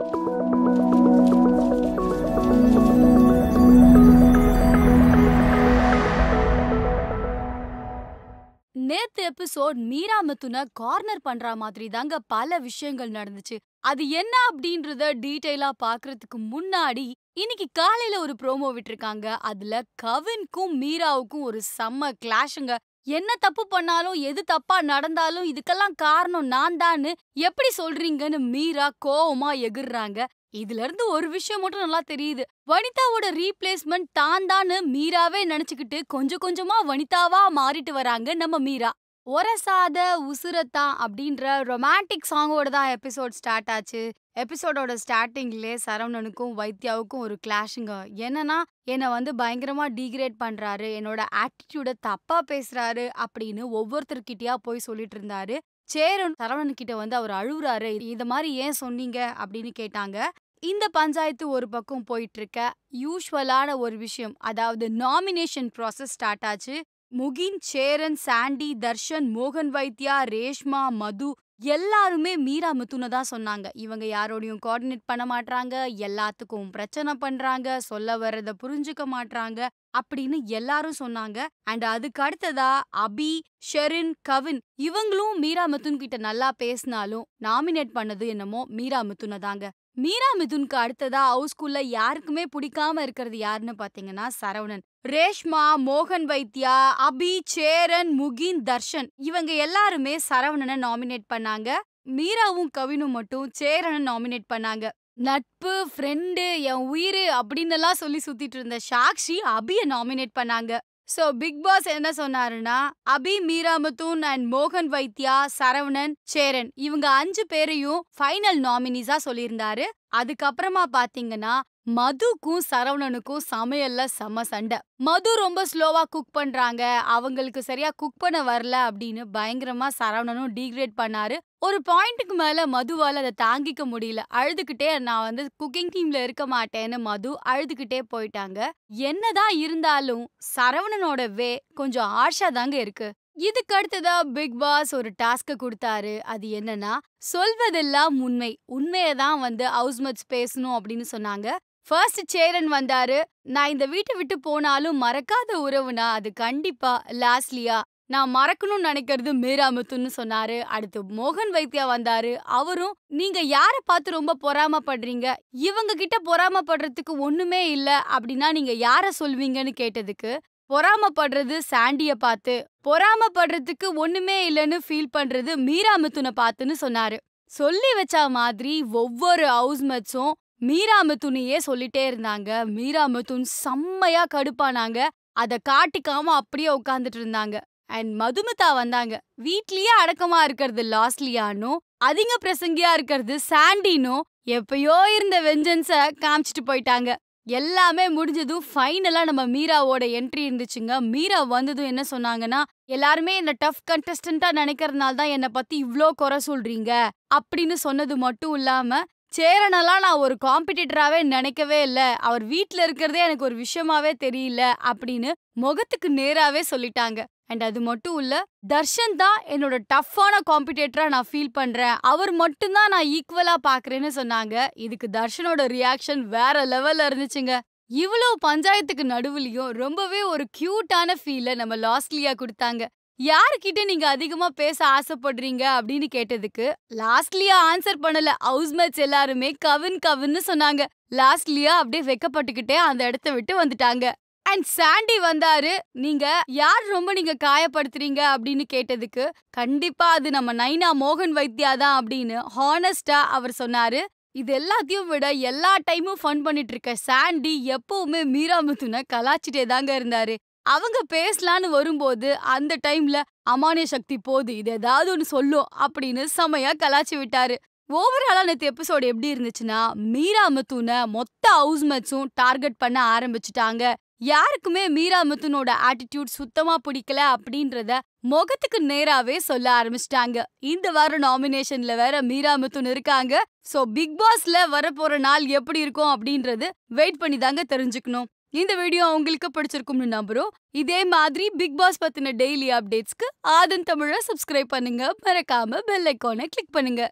நேத்து episode Meera மிதுனை corner பண்ற மாதிரி தாங்க பல விஷயங்கள் நடந்துச்சு அது என்ன அப்படின்றத டீடைலா பாக்குறதுக்கு முன்னாடி இன்னைக்கு காலையில ஒரு ப்ரோமோ விட்டுருக்காங்க அதுல கவின்க்கும் மீராவுக்கும் ஒரு செம்ம கிளாஷுங்க என்ன தப்பு பண்ணாலும் எது தப்பா நடந்தாலும் இதுக்கெல்லாம் காரணம் நான் தான் எப்படி சொல்றீங்கன்னு மீரா கோவமா எகிர்றாங்க இதுல இருந்து ஒரு விஷயம் மட்டும் நல்லா தெரியுது வனிதாவோட ரீப்ளேஸ்மெண்ட் தான் தான்னு மீராவே நினைச்சுக்கிட்டு கொஞ்சம் கொஞ்சமா வனிதாவா மாறிட்டு வராங்க நம்ம மீரா ஒரசாத உசுரத்தான் அப்படின்ற ரொமான்டிக் சாங்கோட தான் எபிசோட் ஸ்டார்ட் ஆச்சு எபிசோடோட ஸ்டார்டிங்லே சரவணனுக்கும் வைத்யாவுக்கும் ஒரு கிளாஷுங்க என்னன்னா என்னை வந்து பயங்கரமா டீக்ரேட் பண்றாரு என்னோட ஆட்டிடியூட தப்பா பேசுறாரு அப்படின்னு ஒவ்வொருத்தர்கிட்டயா போய் சொல்லிட்டு இருந்தாரு சேரன் சரவணன் கிட்ட வந்து அவர் அழுவுறாரு இந்த மாதிரி ஏன் சொன்னீங்க அப்படின்னு கேட்டாங்க இந்த பஞ்சாயத்து ஒரு பக்கம் போயிட்டு இருக்க யூஸ்வலான ஒரு விஷயம் அதாவது நாமினேஷன் ப்ராசஸ் ஸ்டார்ட் ஆச்சு முகின் சேரன் சாண்டி தர்ஷன் மோகன் வைத்யா ரேஷ்மா மது எல்லாருமே மீரா முத்துன்னு தான் சொன்னாங்க இவங்க யாரோடையும் கோஆர்டினேட் பண்ண மாட்டாங்க எல்லாத்துக்கும் பிரச்சனை பண்றாங்க சொல்ல வர்றத புரிஞ்சுக்க மாட்டாங்க அப்படின்னு எல்லாரும் சொன்னாங்க அண்ட் அதுக்கு அடுத்ததா அபி ஷெரின் கவின் இவங்களும் மீரா மிதுன் கிட்ட நல்லா பேசினாலும் நாமினேட் பண்ணது என்னமோ மீரா மிதுன தாங்க மீரா மிதுனுக்கு அடுத்ததா ஹவுஸ் ஸ்கூல்ல யாருக்குமே பிடிக்காம இருக்கிறது யாருன்னு பாத்தீங்கன்னா சரவணன் ரேஷ்மா மோகன் வைத்யா அபி சேரன் முகின் தர்ஷன் இவங்க எல்லாருமே சரவணனை நாமினேட் பண்ணாங்க மீராவும் கவினும் மட்டும் சேரனை நாமினேட் பண்ணாங்க நட்பு ஃப்ரெண்டு என் உயிர் அப்படின்னு எல்லாம் சொல்லி சுத்திட்டு இருந்த சாக்ஷி அபிய நாமினேட் பண்ணாங்க சோ பிக் பாஸ் என்ன சொன்னாருன்னா அபி மீராமதூன் அண்ட் மோகன் வைத்யா சரவணன் சேரன் இவங்க அஞ்சு பேரையும் ஃபைனல் நாமினிஸா சொல்லியிருந்தாரு அதுக்கப்புறமா பாத்தீங்கன்னா மதுக்கும் சரவணனுக்கும் சமையல்ல செம சண்டை மது ரொம்ப ஸ்லோவா குக் பண்றாங்க அவங்களுக்கு சரியா குக் பண்ண வரல அப்படின்னு பயங்கரமா சரவணனும் டீக்ரேட் பண்ணாரு ஒரு பாயிண்ட்டுக்கு மேல மதுவால் அதை தாங்கிக்க முடியல அழுதுகிட்டே நான் வந்து குக்கிங் டீம்ல இருக்க மாட்டேன்னு மது அழுதுகிட்டே போயிட்டாங்க என்னதான் இருந்தாலும் சரவணனோட வே கொஞ்சம் ஆர்ஷா தாங்க இருக்கு இதுக்கு அடுத்ததா பிக் பாஸ் ஒரு டாஸ்க்கை கொடுத்தாரு அது என்னன்னா சொல்வதெல்லாம் உண்மை உண்மையை தான் வந்து ஹவுஸ்மெட்ஸ் பேசணும் அப்படின்னு சொன்னாங்க ஃபர்ஸ்ட் சேரன் வந்தாரு நான் இந்த வீட்டை விட்டு போனாலும் மறக்காத உறவுனா அது கண்டிப்பா லாஸ்லியா நான் மறக்கணும்னு நினைக்கிறது மீராமுத்துன்னு சொன்னாரு அடுத்து மோகன் வைத்தியா வந்தாரு அவரும் நீங்க யார பார்த்து ரொம்ப பொறாமப்படுறீங்க இவங்க கிட்ட பொறாமப்படுறதுக்கு ஒண்ணுமே இல்ல அப்படின்னா நீங்க யார சொல்வீங்கன்னு கேட்டதுக்கு பொறாமப்படுறது சாண்டிய பார்த்து பொறாமப்படுறதுக்கு ஒண்ணுமே இல்லைன்னு ஃபீல் பண்றது மீரா மிதுனை பார்த்துன்னு சொன்னாரு சொல்லி வச்ச மாதிரி ஒவ்வொரு ஹவுஸ் மெட்ஸும் மீரா மிதுனையே சொல்லிட்டே இருந்தாங்க மீரா மிதுன் செம்மையா கடுப்பானாங்க அதை காட்டிக்காம அப்படியே உட்காந்துட்டு இருந்தாங்க அண்ட் மதுமிதா வந்தாங்க வீட்லயே அடக்கமா இருக்கிறது லாஸ்லியானோ அதிக பிரசங்கியா இருக்கிறது சாண்டினோ எப்பயோ இருந்த வெஞ்சன்ஸ காமிச்சிட்டு போயிட்டாங்க எல்லாமே முடிஞ்சதும் ஃபைனலாக நம்ம மீராவோட என்ட்ரி இருந்துச்சுங்க மீரா வந்ததும் என்ன சொன்னாங்கன்னா எல்லாருமே என்ன டஃப் கண்டஸ்டண்டா நினைக்கிறதுனால தான் என்னை பத்தி இவ்வளோ குறை சொல்றீங்க அப்படின்னு சொன்னது மட்டும் இல்லாம சேரனெல்லாம் நான் ஒரு காம்படிட்டராகவே நினைக்கவே இல்லை அவர் வீட்டில் இருக்கிறதே எனக்கு ஒரு விஷயமாவே தெரியல அப்படின்னு முகத்துக்கு நேராகவே சொல்லிட்டாங்க அண்ட் அது மட்டும் இல்ல தர்ஷன் தான் என்னோட டஃப்பான காம்படிட்டரா நான் ஃபீல் பண்றேன் அவர் மட்டும் தான் நான் ஈக்குவலா பாக்குறேன்னு சொன்னாங்க இதுக்கு தர்ஷனோட ரியாக்ஷன் வேற லெவல்ல இருந்துச்சுங்க இவ்வளோ பஞ்சாயத்துக்கு நடுவுலையும் ரொம்பவே ஒரு கியூட்டான ஃபீலை நம்ம லாஸ்ட்லியா கொடுத்தாங்க யாருக்கிட்ட நீங்க அதிகமா பேச ஆசைப்படுறீங்க அப்படின்னு கேட்டதுக்கு லாஸ்ட்லியா ஆன்சர் பண்ணல ஹவுஸ் மேட்ச் எல்லாருமே கவின் கவின்னு சொன்னாங்க லாஸ்ட்லியா அப்படியே வெக்கப்பட்டுக்கிட்டே அந்த இடத்த விட்டு வந்துட்டாங்க அண்ட் சாண்டி வந்தாரு நீங்க யார் ரொம்ப நீங்க காயப்படுத்துறீங்க அப்படின்னு கேட்டதுக்கு கண்டிப்பா அது நம்ம நைனா மோகன் வைத்தியா தான் அப்படின்னு ஹானஸ்டா அவர் சொன்னாரு இது எல்லாத்தையும் விட எல்லா டைமும் ஃபன் பண்ணிட்டு இருக்க சாண்டி எப்பவுமே மீராமுத்துன கலாச்சிட்டே தாங்க இருந்தாரு அவங்க பேசலான்னு வரும்போது அந்த டைம்ல அமானிய சக்தி போது இது ஏதாவது ஒன்று சொல்லும் அப்படின்னு செமையா கலாச்சி விட்டாரு ஓவரால நேற்று எபிசோடு எப்படி இருந்துச்சுன்னா மீரா மித்துனை மொத்த ஹவுஸ் மேட்ஸும் டார்கெட் பண்ண ஆரம்பிச்சுட்டாங்க யாருக்குமே மீரா மித்துனோட ஆட்டிடியூட் சுத்தமா பிடிக்கல அப்படின்றத முகத்துக்கு நேராவே சொல்ல ஆரம்பிச்சிட்டாங்க இந்த வாரம் நாமினேஷன்ல வேற மீரா மித்துன் இருக்காங்க சோ பிக் பாஸ்ல வரப்போற நாள் எப்படி இருக்கும் அப்படின்றது வெயிட் பண்ணி தாங்க தெரிஞ்சுக்கணும் இந்த வீடியோ உங்களுக்கு பிடிச்சிருக்கும்னு நம்புறோம் இதே மாதிரி பிக் பாஸ் பத்தின டெய்லி அப்டேட்ஸ்க்கு ஆதன் தமிழை சப்ஸ்கிரைப் பண்ணுங்க மறக்காம பெல் ஐக்கானை கிளிக் பண்ணுங்க